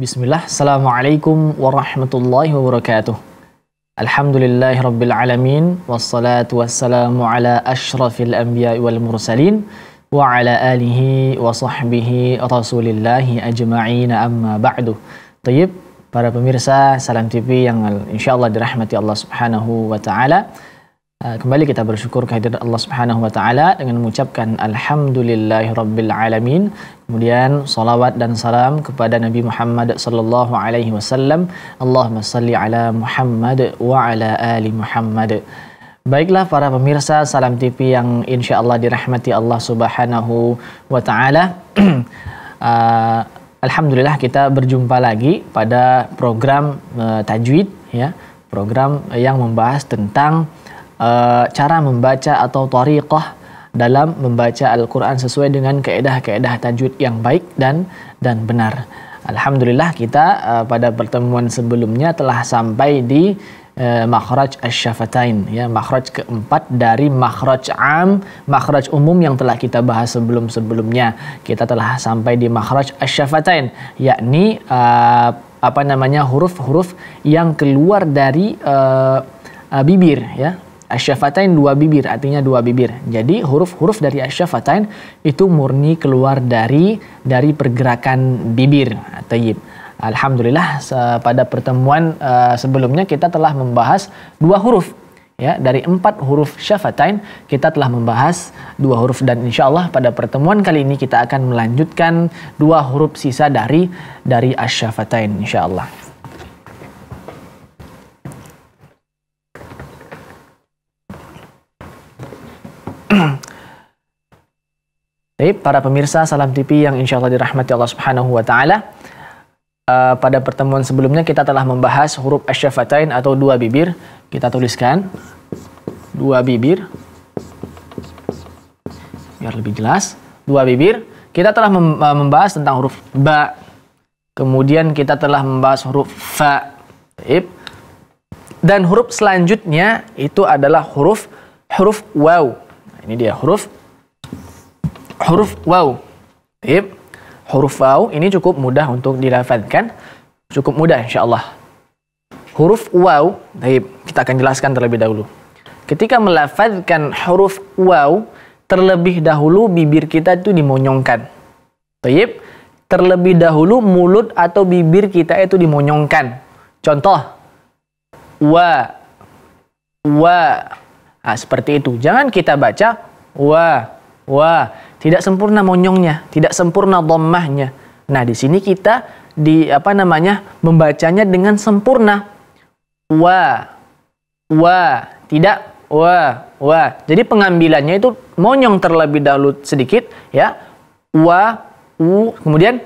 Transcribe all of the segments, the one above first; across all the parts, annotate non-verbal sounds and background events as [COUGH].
بسم الله السلام عليكم ورحمة الله وبركاته الحمد لله رب العالمين والصلاة والسلام على أشرف الأنبياء والمرسلين وعلى آله وصحبه رسول الله أجمعين أما بعد طيب para pemirsa Salam TV yang insya Allah dirahmati Allah Subhanahu wa Ta'ala. Eh, kembali kita bersyukur kepada Allah Subhanahu wa taala dengan mengucapkan alhamdulillahirabbil alamin. Kemudian salawat dan salam kepada Nabi Muhammad sallallahu alaihi wasallam. Allahumma salli ala Muhammad wa ala ali Muhammad. Baiklah para pemirsa Salam TV yang insya Allah dirahmati Allah Subhanahu wa taala. [CLEARS THROAT] Eh, Alhamdulillah kita berjumpa lagi pada program uh, tajwid ya, program yang membahas tentang uh, cara membaca atau tariqah dalam membaca Al-Quran sesuai dengan keedah-keedah tajwid yang baik dan dan benar. Alhamdulillah kita uh, pada pertemuan sebelumnya telah sampai di uh, makhraj asy ya makhraj keempat dari makhraj am makhraj umum yang telah kita bahas sebelum-sebelumnya kita telah sampai di makhraj asy-syafatain yakni uh, apa namanya huruf-huruf yang keluar dari uh, uh, bibir ya Asyafatain dua bibir, artinya dua bibir. Jadi huruf-huruf dari asyafatain itu murni keluar dari dari pergerakan bibir. Tayyib. Alhamdulillah pada pertemuan uh, sebelumnya kita telah membahas dua huruf ya dari empat huruf syafatain kita telah membahas dua huruf dan insya Allah pada pertemuan kali ini kita akan melanjutkan dua huruf sisa dari dari asyafatain insya Allah. Baik, para pemirsa Salam TV yang insya Allah dirahmati Allah Subhanahu Wa Taala. Uh, pada pertemuan sebelumnya kita telah membahas huruf asyafatain atau dua bibir. Kita tuliskan dua bibir. Biar lebih jelas, dua bibir. Kita telah eh, membahas tentang huruf ba. Kemudian kita telah membahas huruf fa. Baik. Dan huruf selanjutnya itu adalah huruf huruf waw. ini dia huruf huruf waw. Tip. Huruf waw ini cukup mudah untuk dilafalkan. Cukup mudah Insya Allah. Huruf waw, tip. kita akan jelaskan terlebih dahulu. Ketika melafazkan huruf waw, terlebih dahulu bibir kita itu dimonyongkan. Tip. Terlebih dahulu mulut atau bibir kita itu dimonyongkan. Contoh, wa, wa. Nah, seperti itu. Jangan kita baca wa, wa tidak sempurna monyongnya, tidak sempurna dhammahnya. Nah, di sini kita di apa namanya? membacanya dengan sempurna. Wa wa tidak wa wa. Jadi pengambilannya itu monyong terlebih dahulu sedikit ya. Wa u kemudian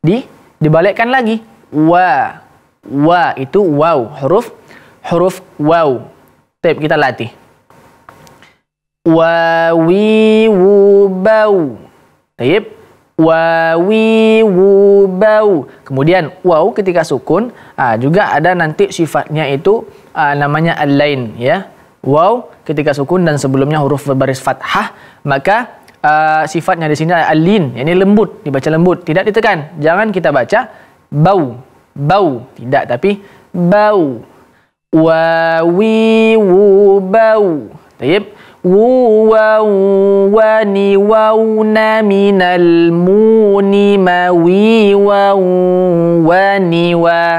di dibalikkan lagi. Wa wa itu wow huruf huruf wow. Tip kita latih. Wawiwu bau, Taib. Wawi Kemudian waw ketika sukun ah, juga ada nanti sifatnya itu ah, namanya al-lain ya. Waw ketika sukun dan sebelumnya huruf baris fathah maka ah, sifatnya di sini al-lin lembut dibaca lembut tidak ditekan. Jangan kita baca bau bau tidak tapi bau Wawiwu bau, Taib. وووا ونوون من المون مويوا ونوا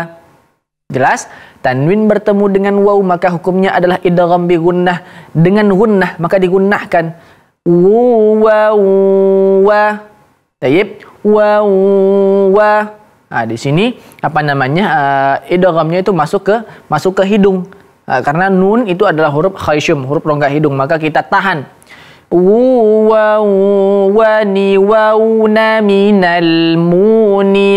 Jelas? Tanwin bertemu dengan waw maka hukumnya adalah idgham bi gunnah. Dengan gunnah maka digunnahkan. Waw wa. Tayyib. Waw wa. Nah, di sini apa namanya? Uh, idghamnya itu masuk ke masuk ke hidung. Nah, karena nun itu adalah huruf khayshum, huruf rongga hidung, maka kita tahan. wawani wa minal muni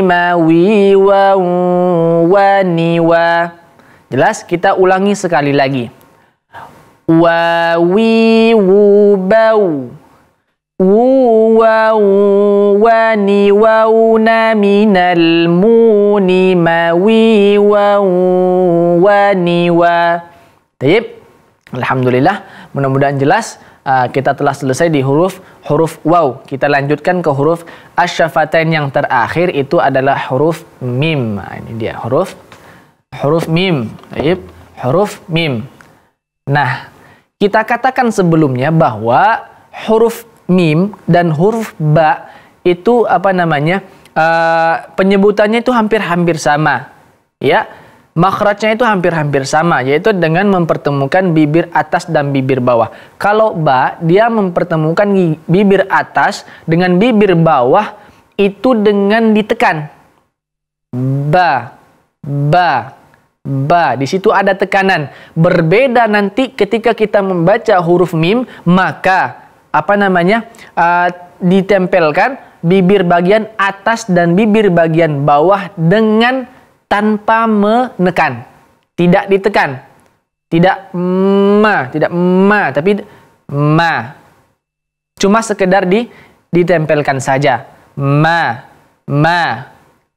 wa Jelas kita ulangi sekali lagi. Wa وواو ونوون من المون wani wa. طيب Alhamdulillah mudah-mudahan jelas uh, kita telah selesai di huruf huruf waw kita lanjutkan ke huruf asyafatain yang terakhir itu adalah huruf mim nah, ini dia huruf huruf mim Taib. huruf mim nah kita katakan sebelumnya bahwa huruf mim dan huruf ba itu apa namanya uh, penyebutannya itu hampir-hampir sama ya makhrajnya itu hampir-hampir sama yaitu dengan mempertemukan bibir atas dan bibir bawah kalau ba dia mempertemukan bibir atas dengan bibir bawah itu dengan ditekan ba ba ba di situ ada tekanan berbeda nanti ketika kita membaca huruf mim maka apa namanya uh, ditempelkan bibir bagian atas dan bibir bagian bawah dengan tanpa menekan. Tidak ditekan. Tidak ma, tidak ma, tapi ma. Cuma sekedar di ditempelkan saja. Ma, ma,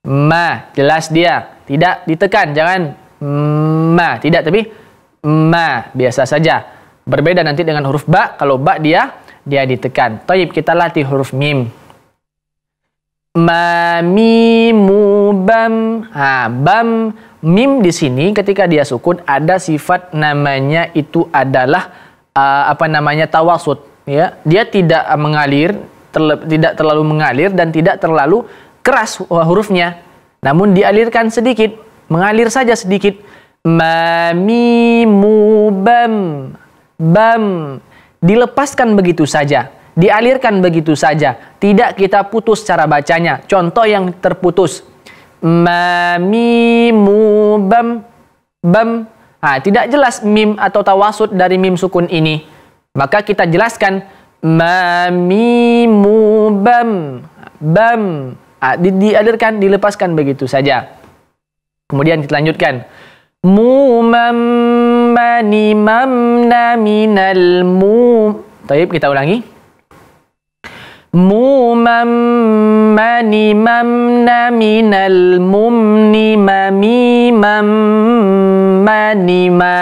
ma. Jelas dia. Tidak ditekan, jangan ma. Tidak, tapi ma. Biasa saja. Berbeda nanti dengan huruf ba. Kalau ba dia dia ditekan. Taib kita latih huruf mim. Mami mubam bam. Ha, bam mim di sini ketika dia sukun ada sifat namanya itu adalah uh, apa namanya tawasud ya. Dia tidak mengalir, terle tidak terlalu mengalir dan tidak terlalu keras uh, hurufnya. Namun dialirkan sedikit, mengalir saja sedikit. Mami mubam bam bam dilepaskan begitu saja, dialirkan begitu saja, tidak kita putus cara bacanya. Contoh yang terputus. Mamimu bam bam. Nah, tidak jelas mim atau tawasud dari mim sukun ini. Maka kita jelaskan mamimu bam bam. Nah, di dialirkan, dilepaskan begitu saja. Kemudian kita lanjutkan. Mumam mani mamna minal mu Taib kita ulangi Mumam mani mamna minal mumni mami mam mani ma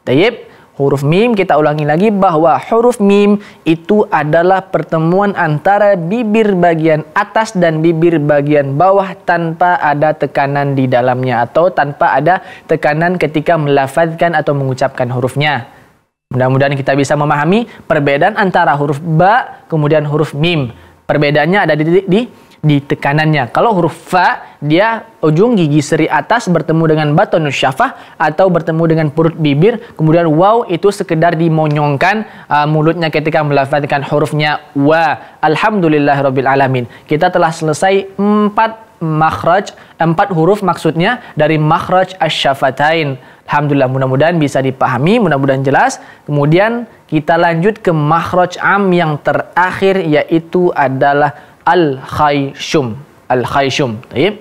Taib huruf mim kita ulangi lagi bahwa huruf mim itu adalah pertemuan antara bibir bagian atas dan bibir bagian bawah tanpa ada tekanan di dalamnya atau tanpa ada tekanan ketika melafazkan atau mengucapkan hurufnya. Mudah-mudahan kita bisa memahami perbedaan antara huruf ba kemudian huruf mim. Perbedaannya ada di, di di tekanannya. Kalau huruf fa, dia ujung gigi seri atas bertemu dengan batonu syafah atau bertemu dengan perut bibir. Kemudian waw itu sekedar dimonyongkan uh, mulutnya ketika melafalkan hurufnya wa. alhamdulillah Rabbil alamin. Kita telah selesai empat makhraj, empat huruf maksudnya dari makhraj asyafatain. Alhamdulillah mudah-mudahan bisa dipahami, mudah-mudahan jelas. Kemudian kita lanjut ke makhraj am yang terakhir yaitu adalah الخيشم الخيشم طيب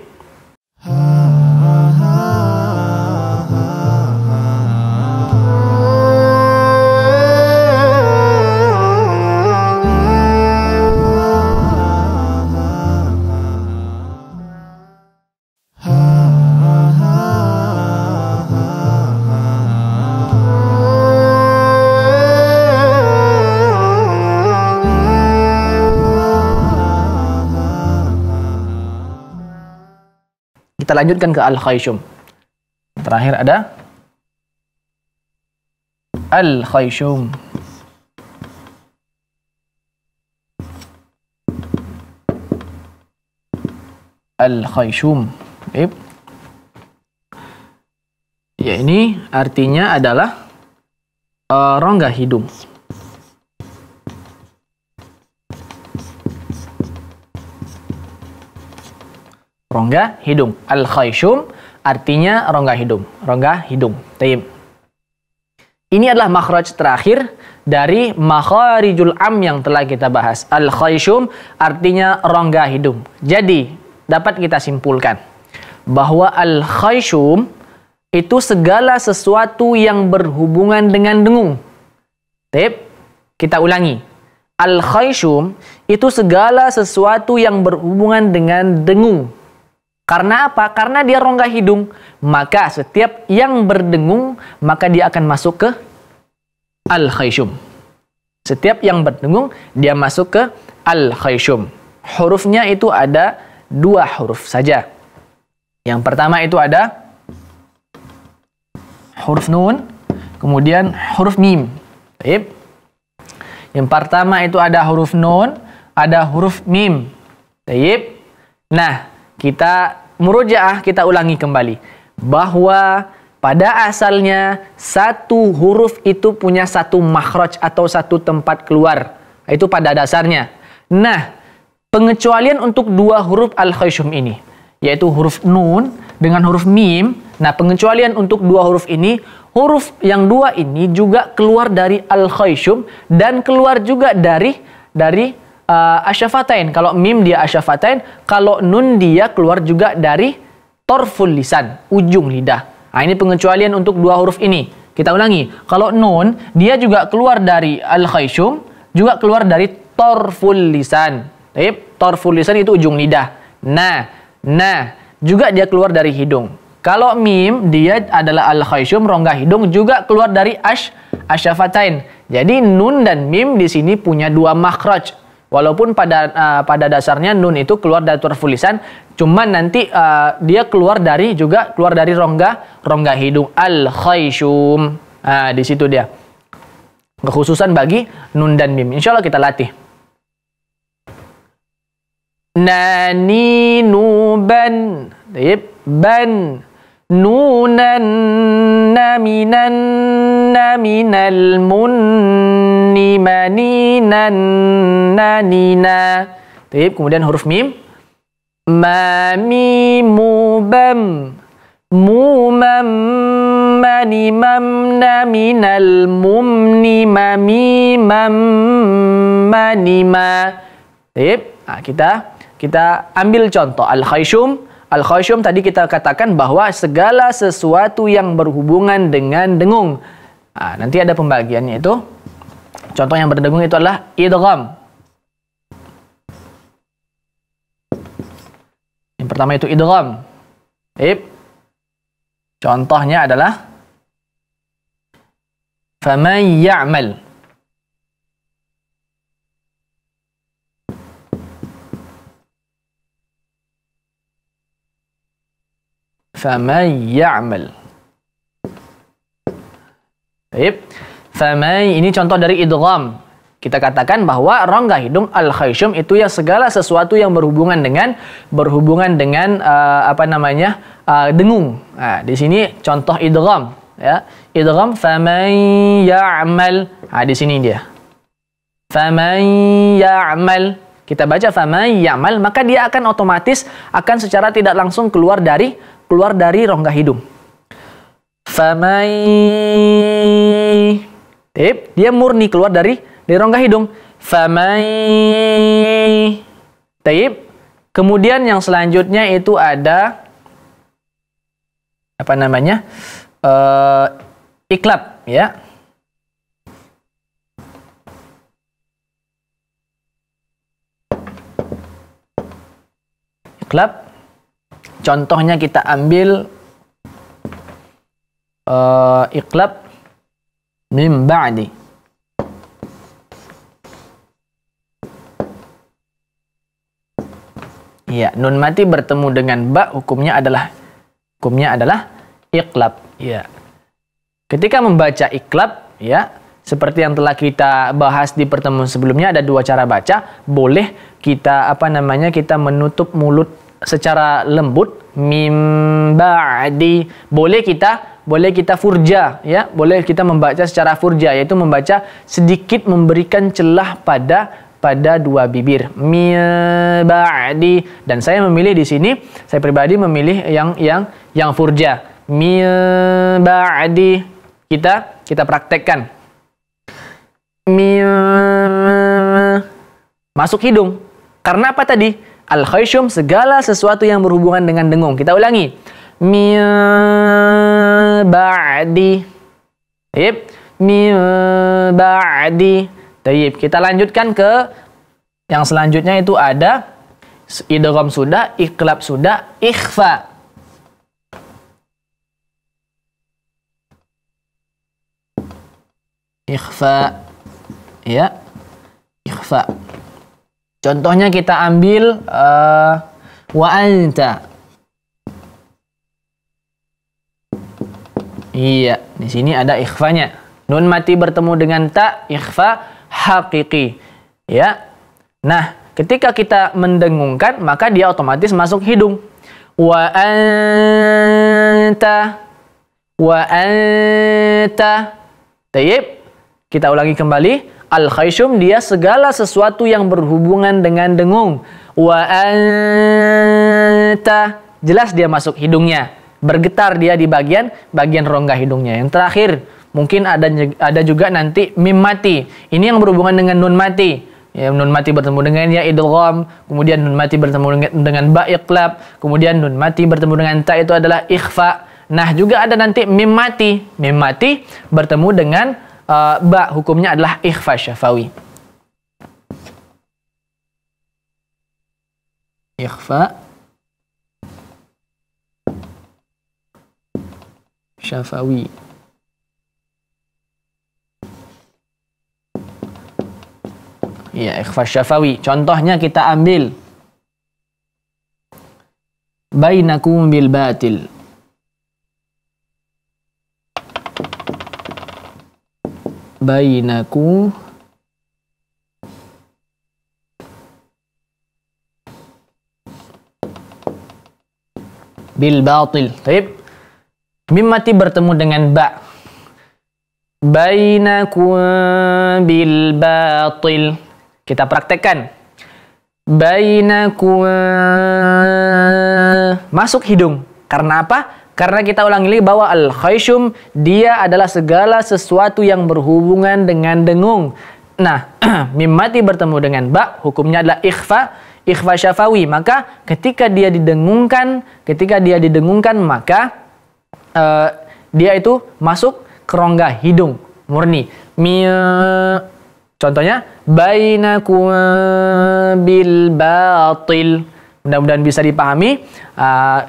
lanjutkan ke al-khayshum. Terakhir ada al-khayshum. Al-khayshum. Ya ini artinya adalah uh, rongga hidung. rongga hidung. Al khayshum artinya rongga hidung, rongga hidung. Taib. Ini adalah makhraj terakhir dari makharijul am yang telah kita bahas. Al khayshum artinya rongga hidung. Jadi dapat kita simpulkan bahwa al khayshum itu segala sesuatu yang berhubungan dengan dengung. Tip, kita ulangi. Al khayshum itu segala sesuatu yang berhubungan dengan dengung. Karena apa? Karena dia rongga hidung. Maka setiap yang berdengung, maka dia akan masuk ke al-khayshum. Setiap yang berdengung, dia masuk ke al-khayshum. Hurufnya itu ada dua huruf saja. Yang pertama itu ada huruf nun, kemudian huruf mim. Baik. Yang pertama itu ada huruf nun, ada huruf mim. Baik. Nah, kita murojaah, kita ulangi kembali bahwa pada asalnya satu huruf itu punya satu makhraj atau satu tempat keluar. Itu pada dasarnya. Nah, pengecualian untuk dua huruf al-khayshum ini yaitu huruf nun dengan huruf mim. Nah, pengecualian untuk dua huruf ini, huruf yang dua ini juga keluar dari al khayshum dan keluar juga dari dari uh, eh, asyafatain. Kalau mim dia asyafatain, kalau nun dia keluar juga dari torful lisan, ujung lidah. Nah, ini pengecualian untuk dua huruf ini. Kita ulangi. Kalau nun dia juga keluar dari al khayshum, juga keluar dari torful lisan. Taip, torful lisan itu ujung lidah. Nah, nah juga dia keluar dari hidung. Kalau mim dia adalah al khayshum rongga hidung juga keluar dari ash asyafatain. Jadi nun dan mim di sini punya dua makhraj Walaupun pada uh, pada dasarnya nun itu keluar dari tulisan, cuman nanti uh, dia keluar dari juga keluar dari rongga rongga hidung al khayshum. Nah, di situ dia. Kekhususan bagi nun dan mim. Insya Allah kita latih. Nani nuban. Ban nunan naminan naminal mun ni mani nan na Taip, kemudian huruf mim. Mami Mu mumam mani mam ni ma mi mam ma. Taip, nah, kita kita ambil contoh al khayshum al khayshum tadi kita katakan bahwa segala sesuatu yang berhubungan dengan dengung. Nah, nanti ada pembagiannya itu. Contoh yang berdengung itu adalah idgham. Yang pertama itu idgham. Ib. Contohnya adalah faman ya'mal. فمن يعمل Baik. Famai ini contoh dari idgham. Kita katakan bahwa rongga hidung al khayshum itu ya segala sesuatu yang berhubungan dengan berhubungan dengan uh, apa namanya uh, dengung. Nah, di sini contoh idgham ya. Idgham faman ya'mal. Nah, di sini dia. Faman ya'mal. Kita baca faman ya'mal maka dia akan otomatis akan secara tidak langsung keluar dari keluar dari rongga hidung. Faman tip, dia murni keluar dari dari rongga hidung. Famai. Tip, Kemudian yang selanjutnya itu ada apa namanya? Uh, eh, iklab ya. Iklab. Contohnya kita ambil uh, eh, iklab min ba'di Ya, nun mati bertemu dengan ba hukumnya adalah hukumnya adalah iklab. Ya. Ketika membaca iklab, ya, seperti yang telah kita bahas di pertemuan sebelumnya ada dua cara baca. Boleh kita apa namanya kita menutup mulut secara lembut Mimba ba'di. Boleh kita boleh kita furja ya boleh kita membaca secara furja yaitu membaca sedikit memberikan celah pada pada dua bibir mi dan saya memilih di sini saya pribadi memilih yang yang yang furja ba'di kita kita praktekkan mi masuk hidung karena apa tadi al khayshum segala sesuatu yang berhubungan dengan dengung kita ulangi mi ba'di. taib, Min ba'di. taib. Kita lanjutkan ke yang selanjutnya itu ada idgham sudah, iklab sudah, ikhfa. Ikhfa. Ya. Ikhfa. Contohnya kita ambil uh, wa anta Iya, di sini ada ikhfanya. Nun mati bertemu dengan ta ikhfa hakiki. Ya. Nah, ketika kita mendengungkan maka dia otomatis masuk hidung. Wa anta wa anta. Tayyib. Kita ulangi kembali. Al khayshum dia segala sesuatu yang berhubungan dengan dengung. Wa anta. Jelas dia masuk hidungnya bergetar dia di bagian bagian rongga hidungnya. Yang terakhir, mungkin ada ada juga nanti mim mati. Ini yang berhubungan dengan nun mati. Ya, nun mati bertemu dengan ya idgham, kemudian nun mati bertemu dengan, dengan ba iqlab, kemudian nun mati bertemu dengan ta itu adalah ikhfa. Nah, juga ada nanti mim mati. Mim mati bertemu dengan uh, ba, hukumnya adalah ikhfa syafawi. Ikhfa Syafawi. Ya, ikhfa syafawi. Contohnya kita ambil bainakum bil batil. Bainaku bil batil. Baik. Mimmati bertemu dengan ba. Bainakum bil batil. Kita praktekkan. Bainakum. Masuk hidung. Karena apa? Karena kita ulangi lagi bahwa al khayshum dia adalah segala sesuatu yang berhubungan dengan dengung. Nah, [CLEARS THROAT] mimati bertemu dengan ba, hukumnya adalah ikhfa, ikhfa syafawi. Maka ketika dia didengungkan, ketika dia didengungkan maka uh, dia itu masuk ke rongga hidung murni. Mie, contohnya ba'inaku bil batil. Mudah-mudahan bisa dipahami. Uh,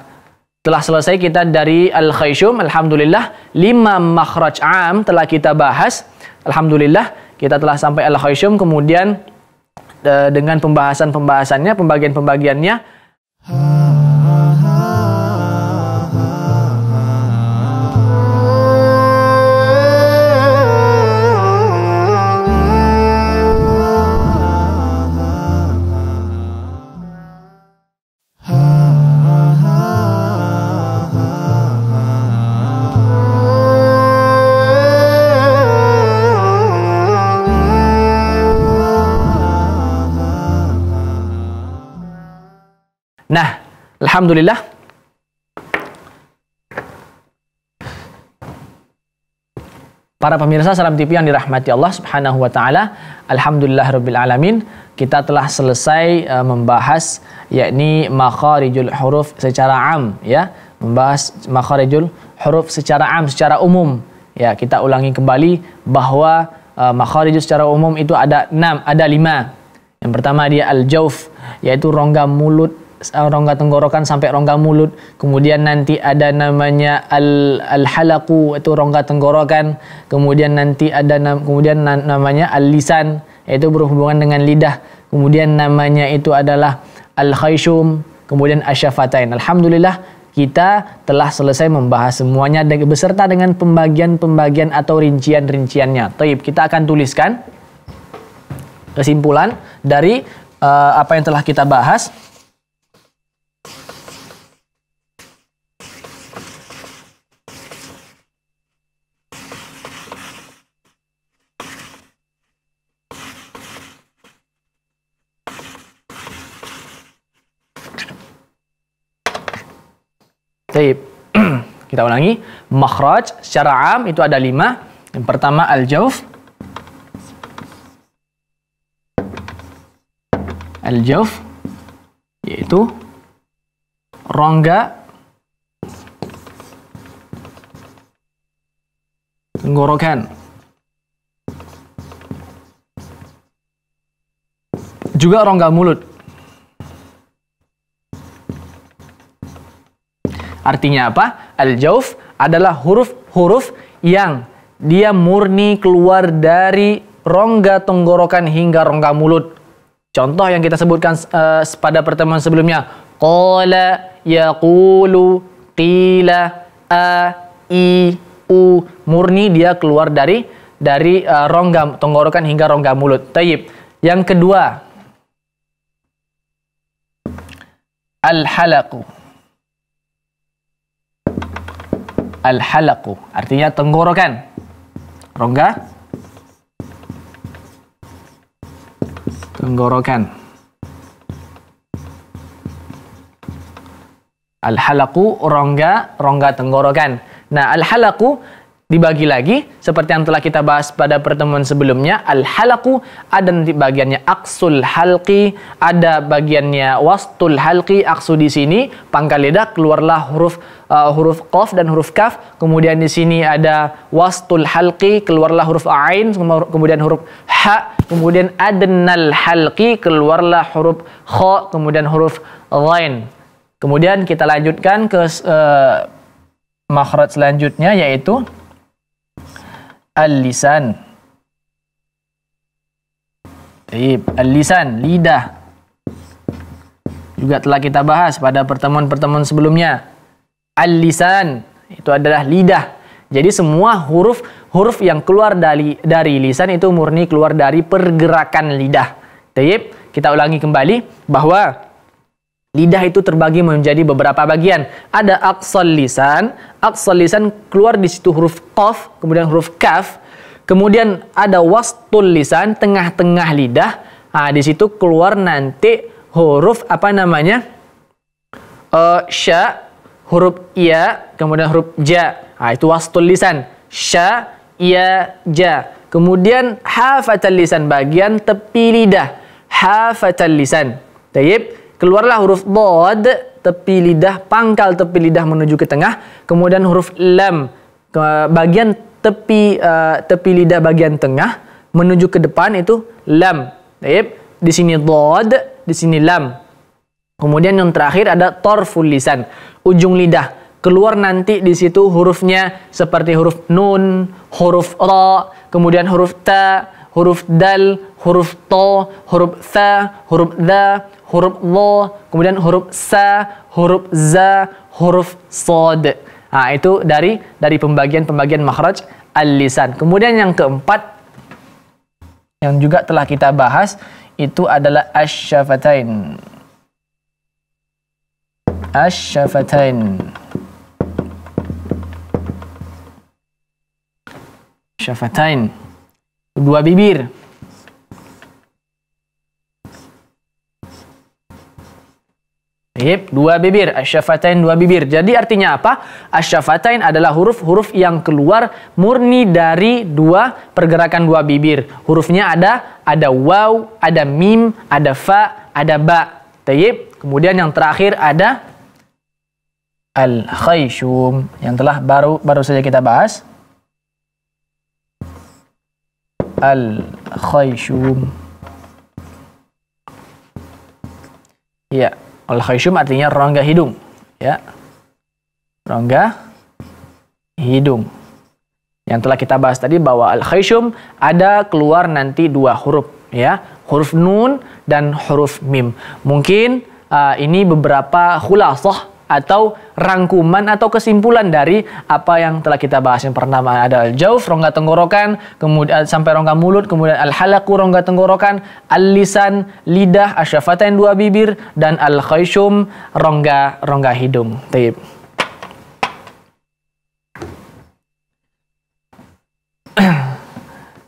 telah selesai kita dari Al-Khayshum, Alhamdulillah. Lima makhraj am telah kita bahas. Alhamdulillah, kita telah sampai Al-Khayshum. Kemudian eh, dengan pembahasan-pembahasannya, pembagian-pembagiannya. Hmm. Alhamdulillah. Para pemirsa Salam TV yang dirahmati Allah Subhanahu wa taala, alhamdulillah rabbil alamin, kita telah selesai uh, membahas yakni makharijul huruf secara am ya, membahas makharijul huruf secara am secara umum. Ya, kita ulangi kembali bahwa uh, eh, makharijul secara umum itu ada 6, ada 5. Yang pertama dia al-jauf yaitu rongga mulut rongga tenggorokan sampai rongga mulut. Kemudian nanti ada namanya al al halaku itu rongga tenggorokan. Kemudian nanti ada nam, kemudian na, namanya al-lisan itu berhubungan dengan lidah. Kemudian namanya itu adalah al-khayshum, kemudian asyafatain. Alhamdulillah kita telah selesai membahas semuanya beserta dengan pembagian-pembagian atau rincian-rinciannya. Taib, kita akan tuliskan kesimpulan dari uh, apa yang telah kita bahas Kita ulangi. Makhraj secara am itu ada lima. Yang pertama al jawf al jawf yaitu rongga tenggorokan. Juga rongga mulut. Artinya apa? Al-jauf adalah huruf-huruf yang dia murni keluar dari rongga tenggorokan hingga rongga mulut. Contoh yang kita sebutkan uh, pada pertemuan sebelumnya, qala, yaqulu, qila, a, i, u. Murni dia keluar dari dari uh, rongga tenggorokan hingga rongga mulut. Tayyip. Yang kedua, al-halaqu al-halaqu artinya tenggorokan rongga tenggorokan al-halaqu rongga rongga tenggorokan nah al-halaqu dibagi lagi seperti yang telah kita bahas pada pertemuan sebelumnya al halaku ada nanti bagiannya aksul halki ada bagiannya wastul halki aksu di sini pangkal lidah keluarlah huruf uh, huruf qaf dan huruf kaf kemudian di sini ada wastul halki keluarlah huruf ain kemudian huruf ha kemudian adnal halki keluarlah huruf kha kemudian huruf lain kemudian kita lanjutkan ke uh, makhraj selanjutnya yaitu Al-lisan. Al-lisan, lidah. Juga telah kita bahas pada pertemuan-pertemuan sebelumnya. Al-lisan itu adalah lidah. Jadi semua huruf huruf yang keluar dari dari lisan itu murni keluar dari pergerakan lidah. kita ulangi kembali bahwa Lidah itu terbagi menjadi beberapa bagian. Ada aksal lisan. Aksal lisan keluar di situ huruf qaf, kemudian huruf kaf. Kemudian ada wastul lisan, tengah-tengah lidah. Nah, di situ keluar nanti huruf apa namanya? Uh, sya, huruf ya, kemudian huruf ja. Nah, itu wastul lisan. Sya, ya, ja. Kemudian hafatal lisan, bagian tepi lidah. Hafatal lisan. Tayyip. Keluarlah huruf bod, tepi lidah, pangkal tepi lidah menuju ke tengah. Kemudian huruf lam, bagian tepi uh, tepi lidah bagian tengah menuju ke depan itu lam. Baik. Di sini bod, di sini lam. Kemudian yang terakhir ada torful lisan, ujung lidah. Keluar nanti di situ hurufnya seperti huruf nun, huruf ra, kemudian huruf ta, huruf dal, huruf to, huruf tha, huruf da huruf lo, kemudian huruf sa, huruf za, huruf sod. Nah, itu dari dari pembagian-pembagian makhraj al-lisan. Kemudian yang keempat yang juga telah kita bahas itu adalah asyafatain. Asyafatain. Syafatain. Dua bibir. Yep, dua bibir. Asyafatain dua bibir. Jadi artinya apa? Asyafatain adalah huruf-huruf yang keluar murni dari dua pergerakan dua bibir. Hurufnya ada, ada waw, ada mim, ada fa, ada ba. Tayyib. Kemudian yang terakhir ada al khayshum yang telah baru baru saja kita bahas. Al khayshum. Ya. Al khayshum artinya rongga hidung, ya. Rongga hidung. Yang telah kita bahas tadi bahwa al khayshum ada keluar nanti dua huruf, ya, huruf nun dan huruf mim. Mungkin uh, ini beberapa khulasah atau rangkuman atau kesimpulan dari apa yang telah kita bahas yang pertama ada al-jauf rongga tenggorokan kemudian uh, sampai rongga mulut kemudian al-halaku rongga tenggorokan al-lisan lidah asyafatain dua bibir dan al-khayshum rongga rongga hidung. Taib.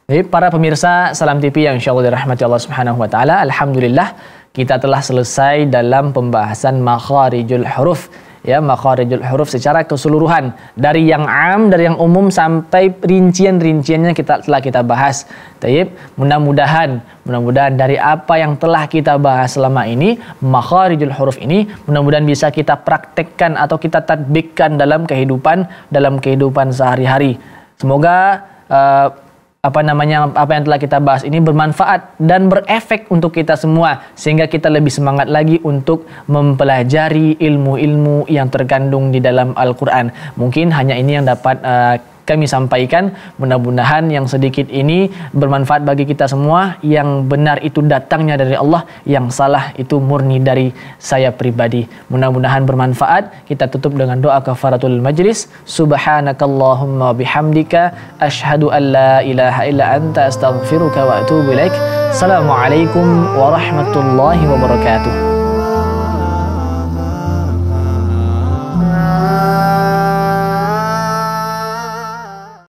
Jadi para pemirsa Salam TV yang insyaallah dirahmati Allah Subhanahu wa taala, alhamdulillah kita telah selesai dalam pembahasan makharijul huruf ya makharijul huruf secara keseluruhan dari yang am dari yang umum sampai rincian-rinciannya kita telah kita bahas. Taib, mudah-mudahan mudah-mudahan dari apa yang telah kita bahas selama ini makharijul huruf ini mudah-mudahan bisa kita praktekkan atau kita tatbikkan dalam kehidupan dalam kehidupan sehari-hari. Semoga uh, apa namanya apa yang telah kita bahas ini bermanfaat dan berefek untuk kita semua sehingga kita lebih semangat lagi untuk mempelajari ilmu-ilmu yang terkandung di dalam Al-Qur'an. Mungkin hanya ini yang dapat uh, kami sampaikan. Mudah-mudahan yang sedikit ini bermanfaat bagi kita semua. Yang benar itu datangnya dari Allah, yang salah itu murni dari saya pribadi. Mudah-mudahan bermanfaat. Kita tutup dengan doa kafaratul majlis. Subhanakallahumma bihamdika ashhadu an la ilaha illa anta astaghfiruka wa atubu ilaik. Assalamualaikum warahmatullahi wabarakatuh.